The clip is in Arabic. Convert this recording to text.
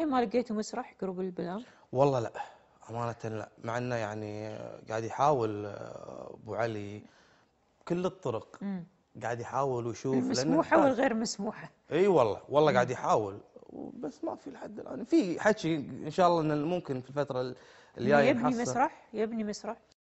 الحين ما لقيتوا مسرح قرب البلاد؟ والله لا امانه لا مع انه يعني قاعد يحاول آه، ابو علي كل الطرق مم. قاعد يحاول ويشوف مسموحه والغير مسموحه اي والله والله قاعد يحاول بس ما في لحد الان في حكي ان شاء الله أنه ممكن في الفتره الجايه يبني مسرح يبني مسرح